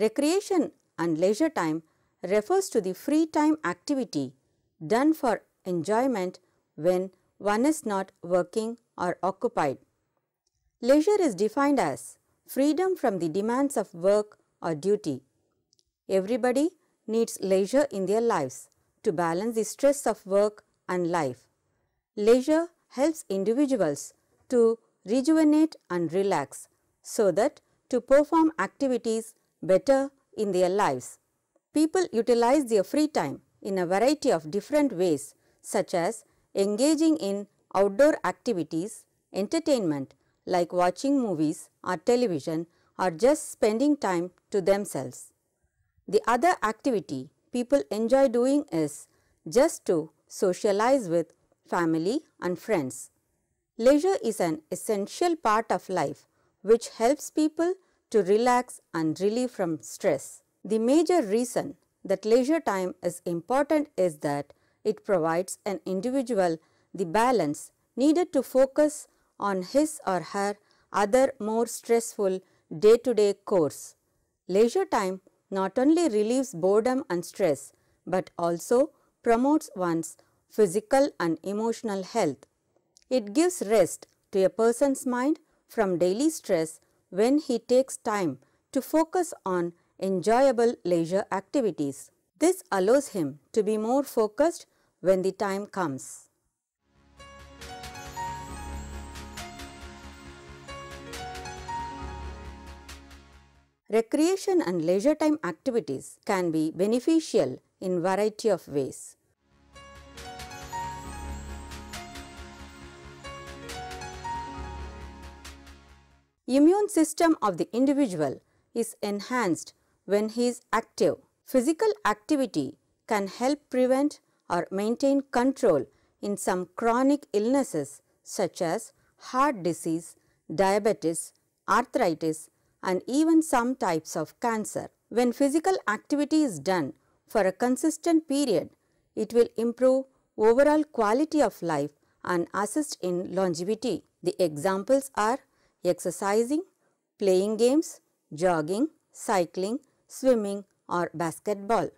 Recreation and leisure time refers to the free time activity done for enjoyment when one is not working or occupied. Leisure is defined as freedom from the demands of work or duty. Everybody needs leisure in their lives to balance the stress of work and life. Leisure helps individuals to rejuvenate and relax so that to perform activities better in their lives. People utilize their free time in a variety of different ways such as engaging in outdoor activities, entertainment like watching movies or television or just spending time to themselves. The other activity people enjoy doing is just to socialize with family and friends. Leisure is an essential part of life which helps people to relax and relieve from stress. The major reason that leisure time is important is that it provides an individual the balance needed to focus on his or her other more stressful day to day course. Leisure time not only relieves boredom and stress, but also promotes one's physical and emotional health. It gives rest to a person's mind from daily stress when he takes time to focus on enjoyable leisure activities. This allows him to be more focused when the time comes. Recreation and leisure time activities can be beneficial in variety of ways. Immune system of the individual is enhanced when he is active. Physical activity can help prevent or maintain control in some chronic illnesses such as heart disease, diabetes, arthritis and even some types of cancer. When physical activity is done for a consistent period, it will improve overall quality of life and assist in longevity. The examples are exercising, playing games, jogging, cycling swimming or basketball.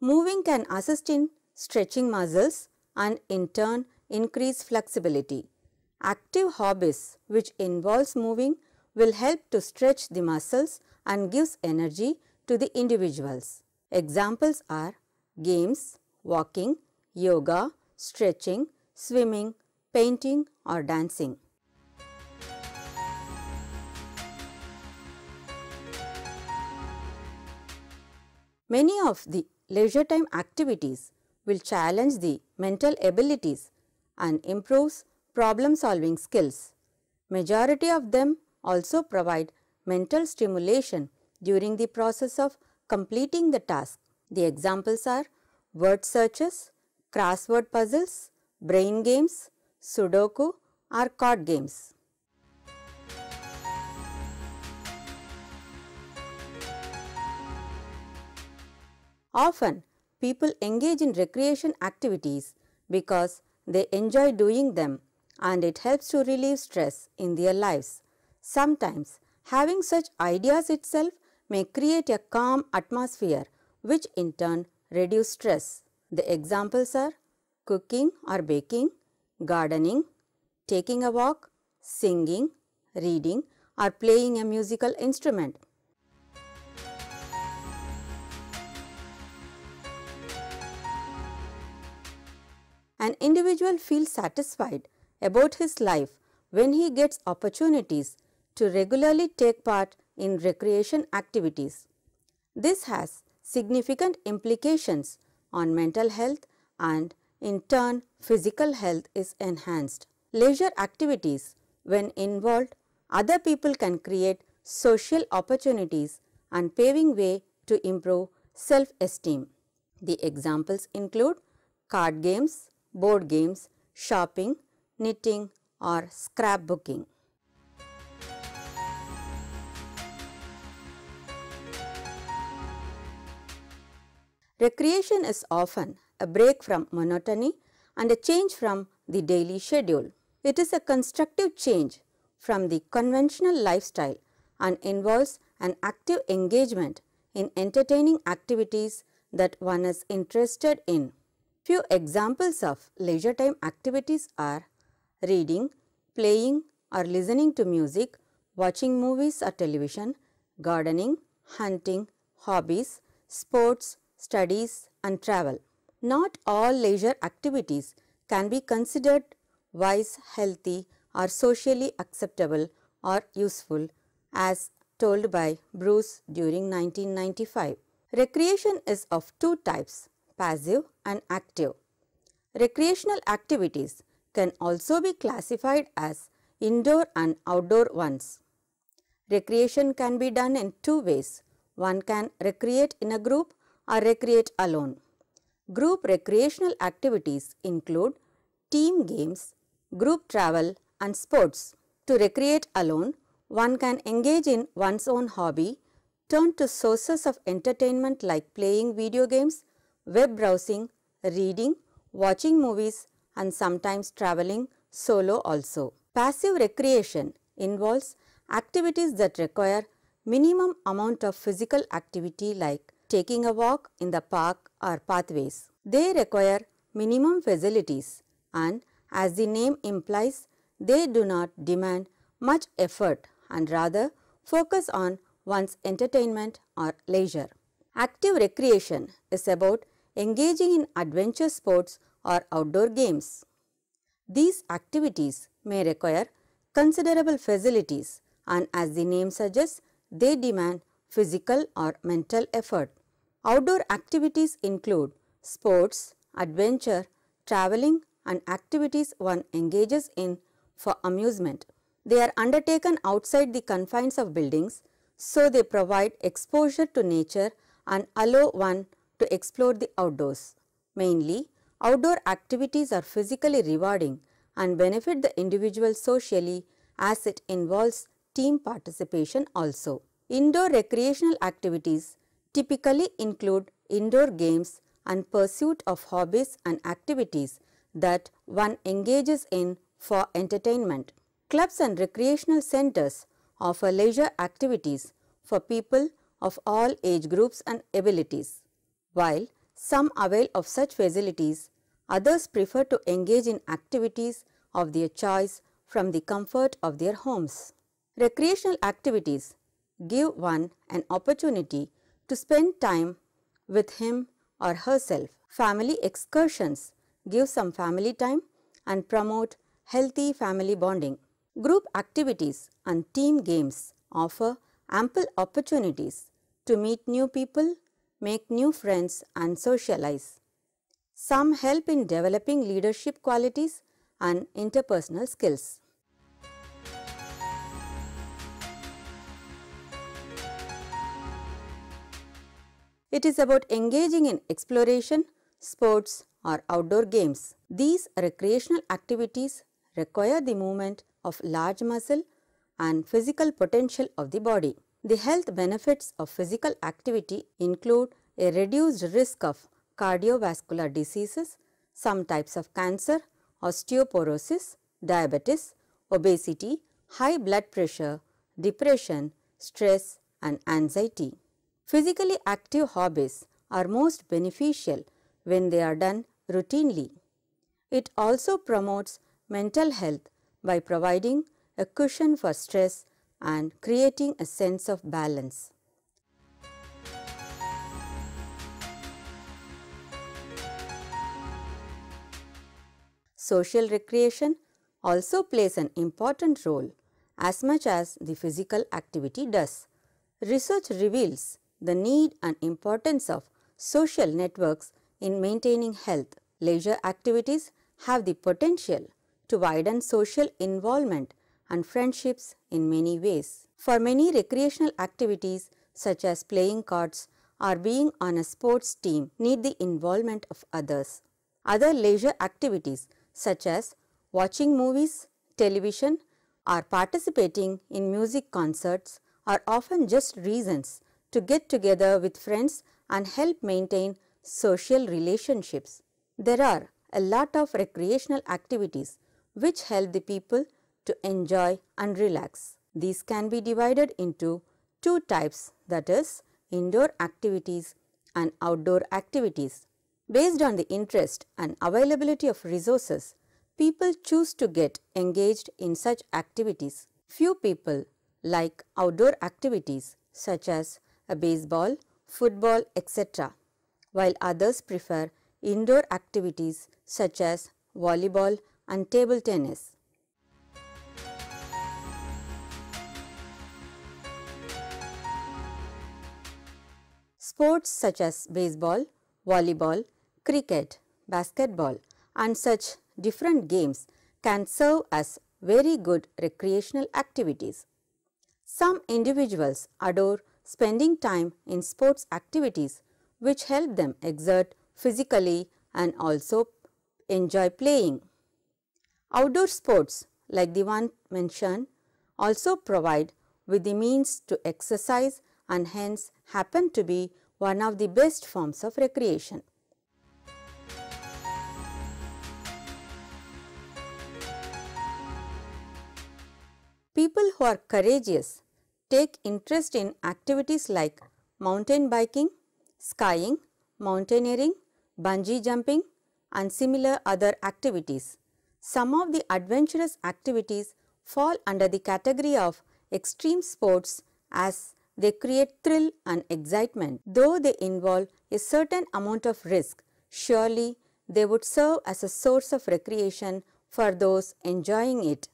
Moving can assist in stretching muscles and in turn increase flexibility. Active hobbies which involves moving will help to stretch the muscles and gives energy to the individuals. Examples are games, walking, yoga, stretching, swimming painting or dancing. Many of the leisure time activities will challenge the mental abilities and improves problem solving skills. Majority of them also provide mental stimulation during the process of completing the task. The examples are word searches, crossword puzzles, brain games, Sudoku are card games. Often, people engage in recreation activities because they enjoy doing them and it helps to relieve stress in their lives. Sometimes, having such ideas itself may create a calm atmosphere which in turn reduce stress. The examples are cooking or baking, gardening, taking a walk, singing, reading or playing a musical instrument. An individual feels satisfied about his life when he gets opportunities to regularly take part in recreation activities. This has significant implications on mental health and in turn, physical health is enhanced. Leisure activities, when involved, other people can create social opportunities and paving way to improve self-esteem. The examples include card games, board games, shopping, knitting or scrapbooking. Recreation is often a break from monotony and a change from the daily schedule. It is a constructive change from the conventional lifestyle and involves an active engagement in entertaining activities that one is interested in. Few examples of leisure time activities are reading, playing or listening to music, watching movies or television, gardening, hunting, hobbies, sports, studies and travel. Not all leisure activities can be considered wise, healthy or socially acceptable or useful as told by Bruce during 1995. Recreation is of two types, passive and active. Recreational activities can also be classified as indoor and outdoor ones. Recreation can be done in two ways. One can recreate in a group or recreate alone. Group recreational activities include team games, group travel and sports. To recreate alone, one can engage in one's own hobby, turn to sources of entertainment like playing video games, web browsing, reading, watching movies and sometimes traveling solo also. Passive recreation involves activities that require minimum amount of physical activity like taking a walk in the park or pathways. They require minimum facilities and as the name implies, they do not demand much effort and rather focus on one's entertainment or leisure. Active recreation is about engaging in adventure sports or outdoor games. These activities may require considerable facilities and as the name suggests, they demand physical or mental effort. Outdoor activities include sports, adventure, traveling and activities one engages in for amusement. They are undertaken outside the confines of buildings, so they provide exposure to nature and allow one to explore the outdoors. Mainly, outdoor activities are physically rewarding and benefit the individual socially as it involves team participation also. Indoor recreational activities typically include indoor games and pursuit of hobbies and activities that one engages in for entertainment. Clubs and recreational centers offer leisure activities for people of all age groups and abilities. While some avail of such facilities, others prefer to engage in activities of their choice from the comfort of their homes. Recreational activities give one an opportunity to spend time with him or herself. Family excursions give some family time and promote healthy family bonding. Group activities and team games offer ample opportunities to meet new people, make new friends and socialize. Some help in developing leadership qualities and interpersonal skills. It is about engaging in exploration, sports or outdoor games. These recreational activities require the movement of large muscle and physical potential of the body. The health benefits of physical activity include a reduced risk of cardiovascular diseases, some types of cancer, osteoporosis, diabetes, obesity, high blood pressure, depression, stress and anxiety. Physically active hobbies are most beneficial when they are done routinely. It also promotes mental health by providing a cushion for stress and creating a sense of balance. Social recreation also plays an important role as much as the physical activity does. Research reveals the need and importance of social networks in maintaining health. Leisure activities have the potential to widen social involvement and friendships in many ways. For many recreational activities such as playing cards or being on a sports team need the involvement of others. Other leisure activities such as watching movies, television or participating in music concerts are often just reasons to get together with friends and help maintain social relationships. There are a lot of recreational activities which help the people to enjoy and relax. These can be divided into two types that is indoor activities and outdoor activities. Based on the interest and availability of resources, people choose to get engaged in such activities. Few people like outdoor activities such as a baseball, football, etc., while others prefer indoor activities such as volleyball and table tennis. Sports such as baseball, volleyball, cricket, basketball and such different games can serve as very good recreational activities. Some individuals adore spending time in sports activities which help them exert physically and also enjoy playing. Outdoor sports like the one mentioned also provide with the means to exercise and hence happen to be one of the best forms of recreation. People who are courageous take interest in activities like mountain biking, skiing, mountaineering, bungee jumping and similar other activities. Some of the adventurous activities fall under the category of extreme sports as they create thrill and excitement. Though they involve a certain amount of risk, surely they would serve as a source of recreation for those enjoying it.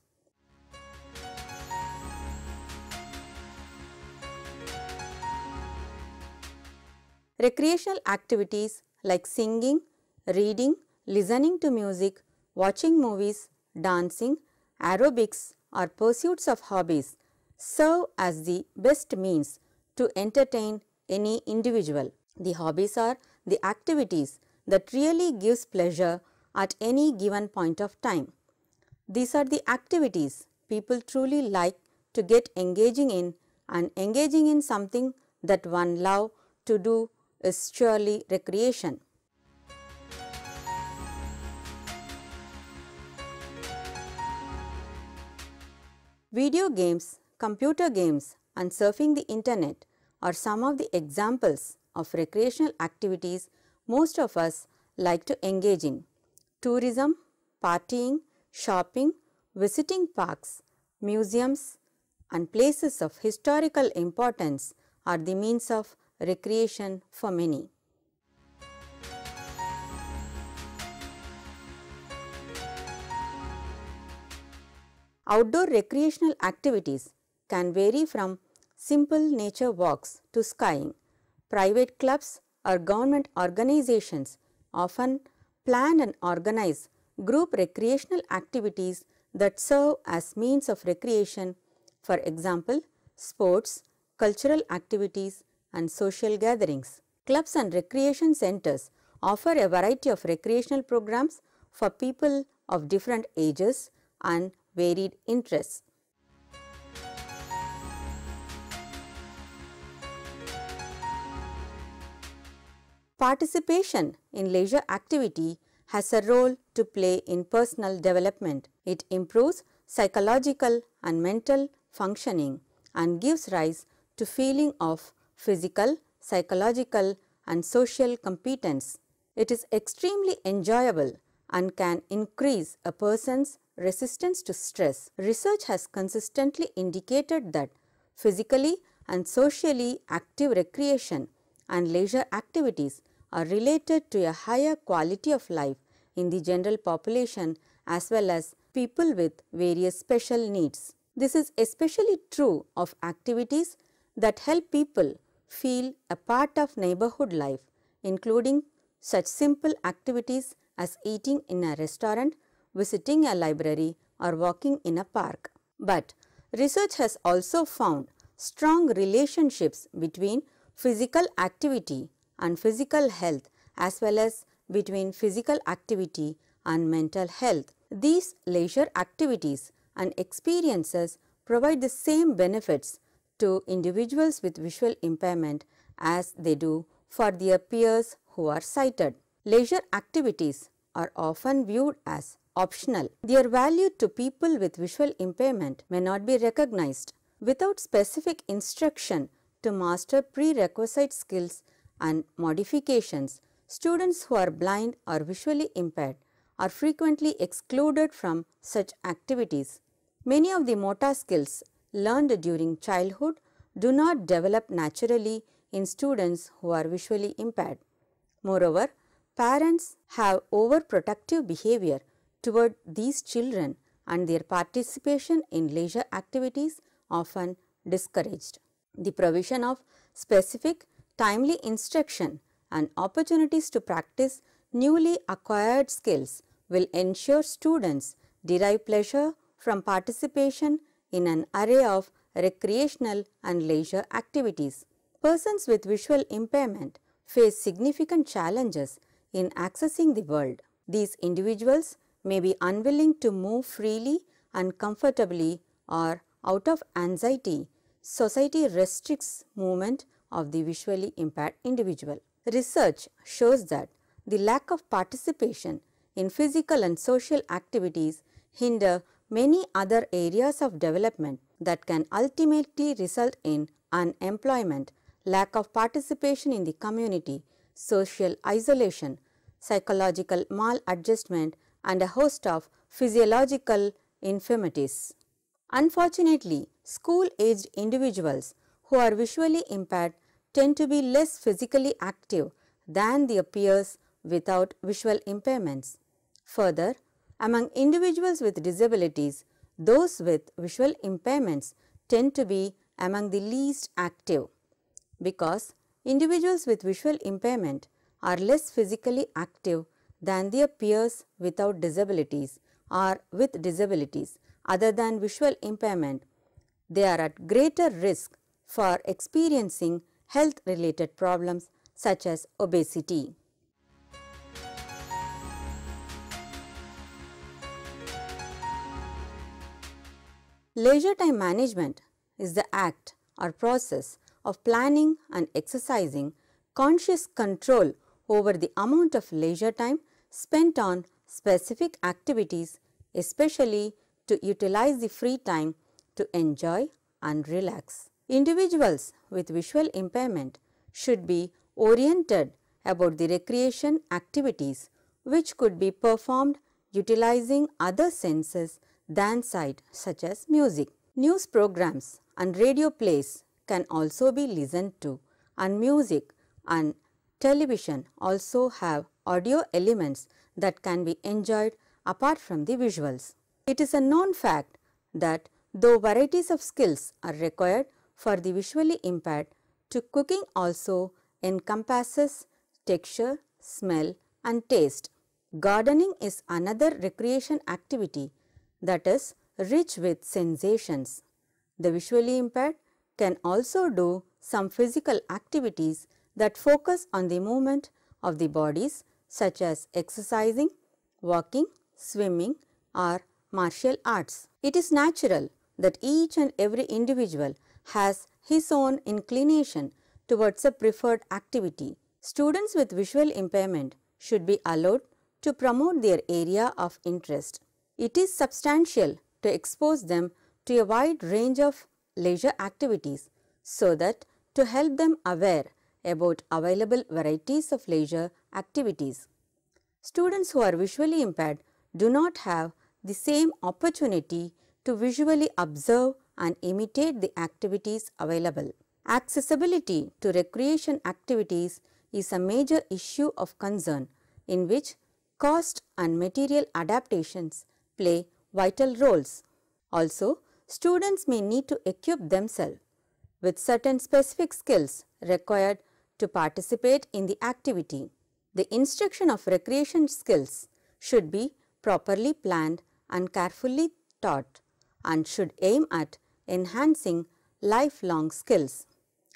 Recreational activities like singing, reading, listening to music, watching movies, dancing, aerobics or pursuits of hobbies serve as the best means to entertain any individual. The hobbies are the activities that really gives pleasure at any given point of time. These are the activities people truly like to get engaging in and engaging in something that one love to do is surely recreation. Video games, computer games and surfing the internet are some of the examples of recreational activities most of us like to engage in. Tourism, partying, shopping, visiting parks, museums and places of historical importance are the means of recreation for many. Outdoor recreational activities can vary from simple nature walks to skying. Private clubs or government organizations often plan and organize group recreational activities that serve as means of recreation, for example, sports, cultural activities, and social gatherings. Clubs and recreation centers offer a variety of recreational programs for people of different ages and varied interests. Participation in leisure activity has a role to play in personal development. It improves psychological and mental functioning and gives rise to feeling of physical, psychological and social competence. It is extremely enjoyable and can increase a person's resistance to stress. Research has consistently indicated that physically and socially active recreation and leisure activities are related to a higher quality of life in the general population as well as people with various special needs. This is especially true of activities that help people feel a part of neighborhood life, including such simple activities as eating in a restaurant, visiting a library or walking in a park. But research has also found strong relationships between physical activity and physical health as well as between physical activity and mental health. These leisure activities and experiences provide the same benefits to individuals with visual impairment as they do for their peers who are sighted. Leisure activities are often viewed as optional. Their value to people with visual impairment may not be recognized without specific instruction to master prerequisite skills and modifications. Students who are blind or visually impaired are frequently excluded from such activities. Many of the motor skills learned during childhood do not develop naturally in students who are visually impaired. Moreover, parents have overprotective behavior toward these children and their participation in leisure activities often discouraged. The provision of specific timely instruction and opportunities to practice newly acquired skills will ensure students derive pleasure from participation in an array of recreational and leisure activities. Persons with visual impairment face significant challenges in accessing the world. These individuals may be unwilling to move freely and comfortably or out of anxiety, society restricts movement of the visually impaired individual. Research shows that the lack of participation in physical and social activities hinder many other areas of development that can ultimately result in unemployment, lack of participation in the community, social isolation, psychological maladjustment and a host of physiological infirmities. Unfortunately, school-aged individuals who are visually impaired tend to be less physically active than their peers without visual impairments. Further, among individuals with disabilities, those with visual impairments tend to be among the least active because individuals with visual impairment are less physically active than their peers without disabilities or with disabilities other than visual impairment. They are at greater risk for experiencing health related problems such as obesity. Leisure time management is the act or process of planning and exercising conscious control over the amount of leisure time spent on specific activities especially to utilize the free time to enjoy and relax. Individuals with visual impairment should be oriented about the recreation activities which could be performed utilizing other senses Dance, sight such as music. News programs and radio plays can also be listened to and music and television also have audio elements that can be enjoyed apart from the visuals. It is a known fact that though varieties of skills are required for the visually impaired, to cooking also encompasses texture, smell and taste. Gardening is another recreation activity that is rich with sensations. The visually impaired can also do some physical activities that focus on the movement of the bodies such as exercising, walking, swimming or martial arts. It is natural that each and every individual has his own inclination towards a preferred activity. Students with visual impairment should be allowed to promote their area of interest. It is substantial to expose them to a wide range of leisure activities so that to help them aware about available varieties of leisure activities. Students who are visually impaired do not have the same opportunity to visually observe and imitate the activities available. Accessibility to recreation activities is a major issue of concern in which cost and material adaptations play vital roles. Also, students may need to equip themselves with certain specific skills required to participate in the activity. The instruction of recreation skills should be properly planned and carefully taught and should aim at enhancing lifelong skills.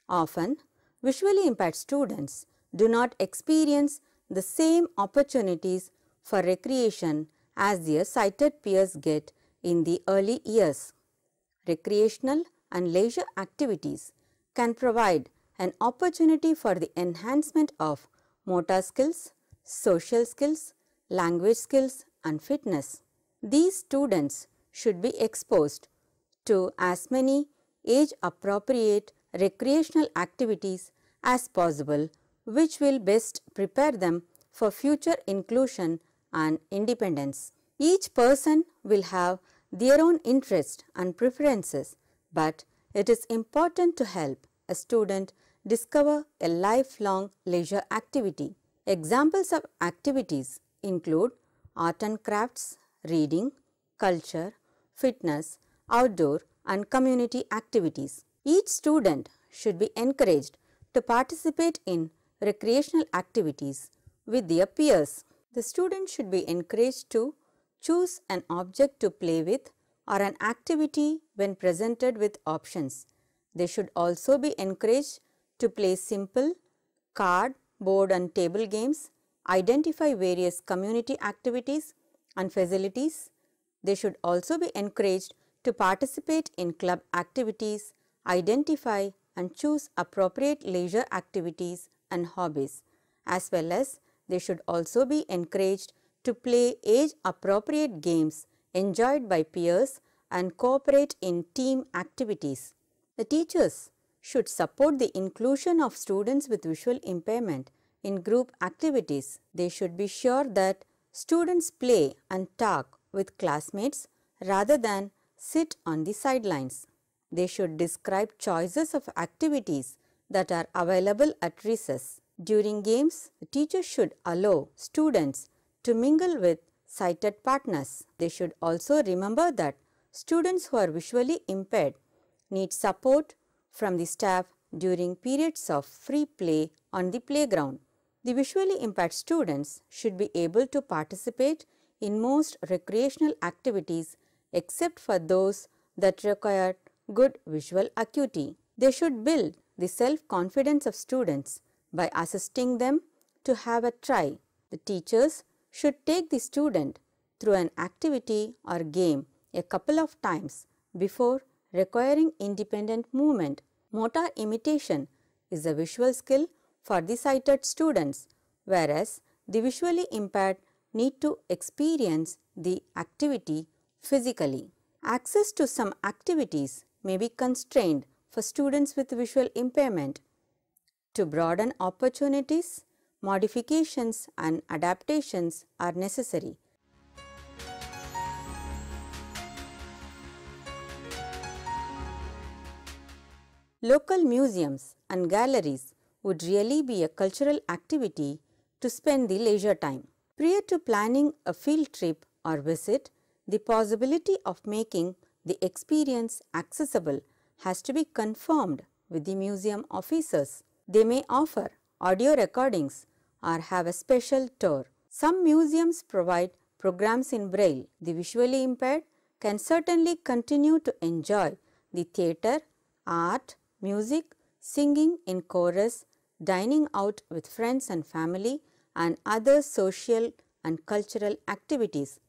Often, visually impaired students do not experience the same opportunities for recreation as their sighted peers get in the early years. Recreational and leisure activities can provide an opportunity for the enhancement of motor skills, social skills, language skills and fitness. These students should be exposed to as many age appropriate recreational activities as possible which will best prepare them for future inclusion and independence. Each person will have their own interests and preferences, but it is important to help a student discover a lifelong leisure activity. Examples of activities include art and crafts, reading, culture, fitness, outdoor and community activities. Each student should be encouraged to participate in recreational activities with their peers. The student should be encouraged to choose an object to play with or an activity when presented with options. They should also be encouraged to play simple card, board and table games, identify various community activities and facilities. They should also be encouraged to participate in club activities, identify and choose appropriate leisure activities and hobbies as well as they should also be encouraged to play age-appropriate games enjoyed by peers and cooperate in team activities. The teachers should support the inclusion of students with visual impairment in group activities. They should be sure that students play and talk with classmates rather than sit on the sidelines. They should describe choices of activities that are available at recess. During games, teachers should allow students to mingle with sighted partners. They should also remember that students who are visually impaired need support from the staff during periods of free play on the playground. The visually impaired students should be able to participate in most recreational activities except for those that require good visual acuity. They should build the self-confidence of students by assisting them to have a try. The teachers should take the student through an activity or game a couple of times before requiring independent movement. Motor imitation is a visual skill for the sighted students, whereas the visually impaired need to experience the activity physically. Access to some activities may be constrained for students with visual impairment to broaden opportunities, modifications and adaptations are necessary. Local museums and galleries would really be a cultural activity to spend the leisure time. Prior to planning a field trip or visit, the possibility of making the experience accessible has to be confirmed with the museum officers. They may offer audio recordings or have a special tour. Some museums provide programs in braille. The visually impaired can certainly continue to enjoy the theatre, art, music, singing in chorus, dining out with friends and family and other social and cultural activities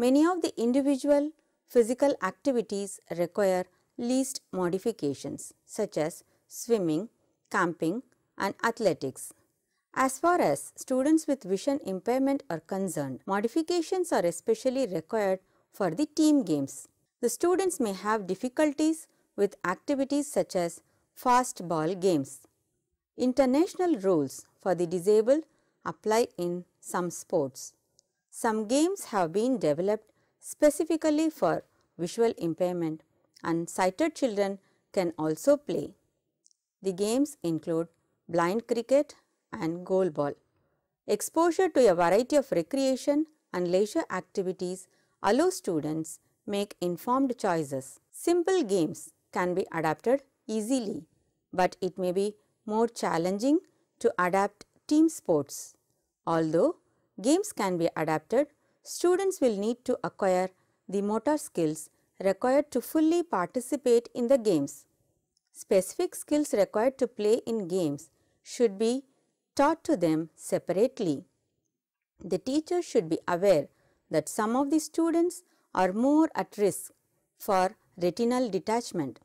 Many of the individual physical activities require least modifications such as swimming, camping and athletics. As far as students with vision impairment are concerned, modifications are especially required for the team games. The students may have difficulties with activities such as fast ball games. International rules for the disabled apply in some sports. Some games have been developed specifically for visual impairment and sighted children can also play. The games include blind cricket and goal ball. Exposure to a variety of recreation and leisure activities allow students make informed choices. Simple games can be adapted easily, but it may be more challenging to adapt team sports. Although games can be adapted, students will need to acquire the motor skills required to fully participate in the games. Specific skills required to play in games should be taught to them separately. The teacher should be aware that some of the students are more at risk for retinal detachment.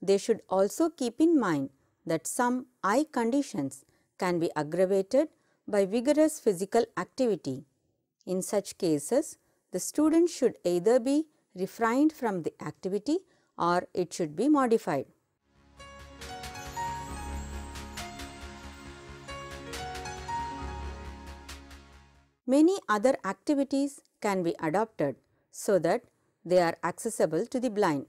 They should also keep in mind that some eye conditions can be aggravated by vigorous physical activity. In such cases, the student should either be refrained from the activity or it should be modified. Many other activities can be adopted so that they are accessible to the blind.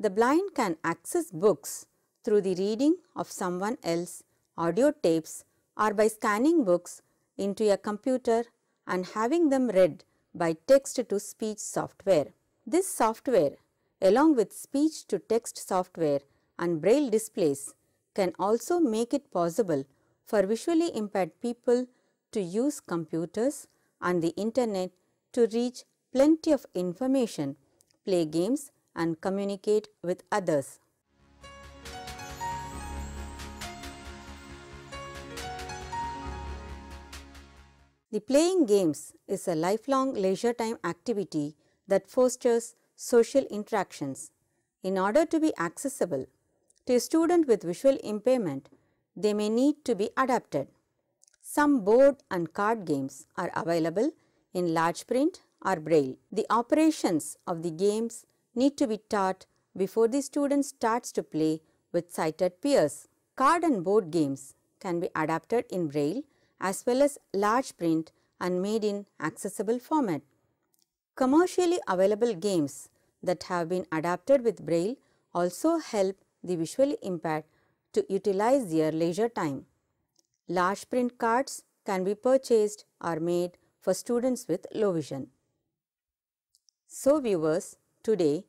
The blind can access books through the reading of someone else audio tapes or by scanning books into a computer and having them read by text to speech software. This software along with speech to text software and braille displays can also make it possible for visually impaired people to use computers and the internet to reach plenty of information, play games and communicate with others. The playing games is a lifelong leisure time activity that fosters social interactions. In order to be accessible to a student with visual impairment, they may need to be adapted. Some board and card games are available in large print or braille. The operations of the games need to be taught before the student starts to play with sighted peers. Card and board games can be adapted in braille as well as large print and made in accessible format. Commercially available games that have been adapted with braille also help the visually impaired to utilize their leisure time. Large print cards can be purchased or made for students with low vision. So viewers, today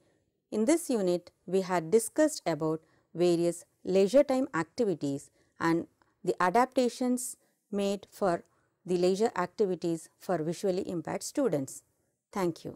in this unit we had discussed about various leisure time activities and the adaptations made for the leisure activities for visually impaired students. Thank you.